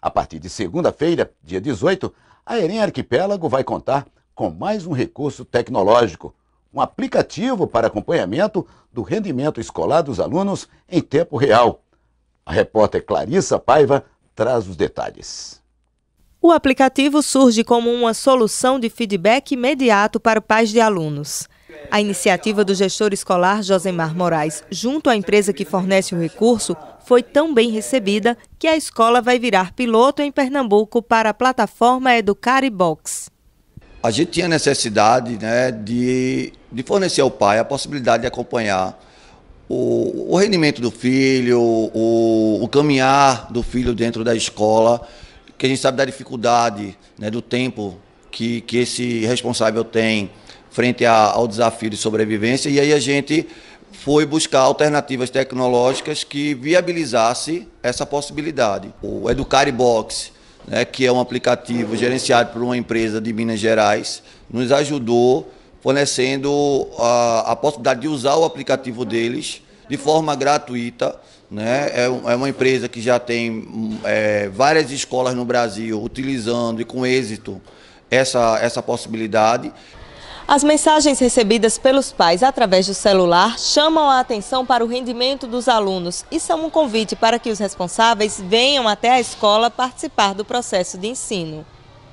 A partir de segunda-feira, dia 18, a Erem Arquipélago vai contar com mais um recurso tecnológico, um aplicativo para acompanhamento do rendimento escolar dos alunos em tempo real. A repórter Clarissa Paiva traz os detalhes. O aplicativo surge como uma solução de feedback imediato para pais de alunos. A iniciativa do gestor escolar Josemar Moraes, junto à empresa que fornece o recurso, foi tão bem recebida que a escola vai virar piloto em Pernambuco para a plataforma Educar e Box. A gente tinha necessidade né, de, de fornecer ao pai a possibilidade de acompanhar o, o rendimento do filho, o, o caminhar do filho dentro da escola, que a gente sabe da dificuldade, né, do tempo que, que esse responsável tem frente ao desafio de sobrevivência, e aí a gente foi buscar alternativas tecnológicas que viabilizasse essa possibilidade. O Educare Box, né, que é um aplicativo gerenciado por uma empresa de Minas Gerais, nos ajudou fornecendo a, a possibilidade de usar o aplicativo deles de forma gratuita. Né? É, é uma empresa que já tem é, várias escolas no Brasil utilizando e com êxito essa, essa possibilidade. As mensagens recebidas pelos pais através do celular chamam a atenção para o rendimento dos alunos e são um convite para que os responsáveis venham até a escola participar do processo de ensino.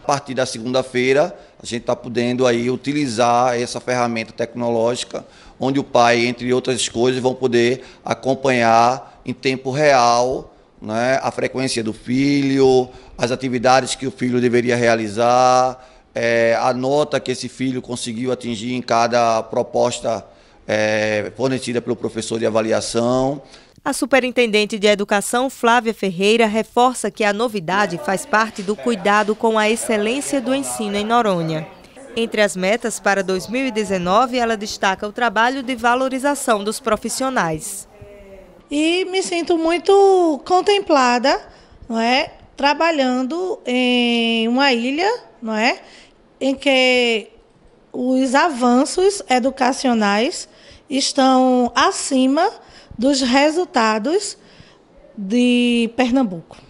A partir da segunda-feira, a gente está podendo aí utilizar essa ferramenta tecnológica, onde o pai, entre outras coisas, vão poder acompanhar em tempo real né, a frequência do filho, as atividades que o filho deveria realizar, é, a nota que esse filho conseguiu atingir em cada proposta é, fornecida pelo professor de avaliação. A superintendente de educação, Flávia Ferreira, reforça que a novidade faz parte do cuidado com a excelência do ensino em Noronha. Entre as metas para 2019, ela destaca o trabalho de valorização dos profissionais. E me sinto muito contemplada, não é? Trabalhando em uma ilha, não é? em que os avanços educacionais estão acima dos resultados de Pernambuco.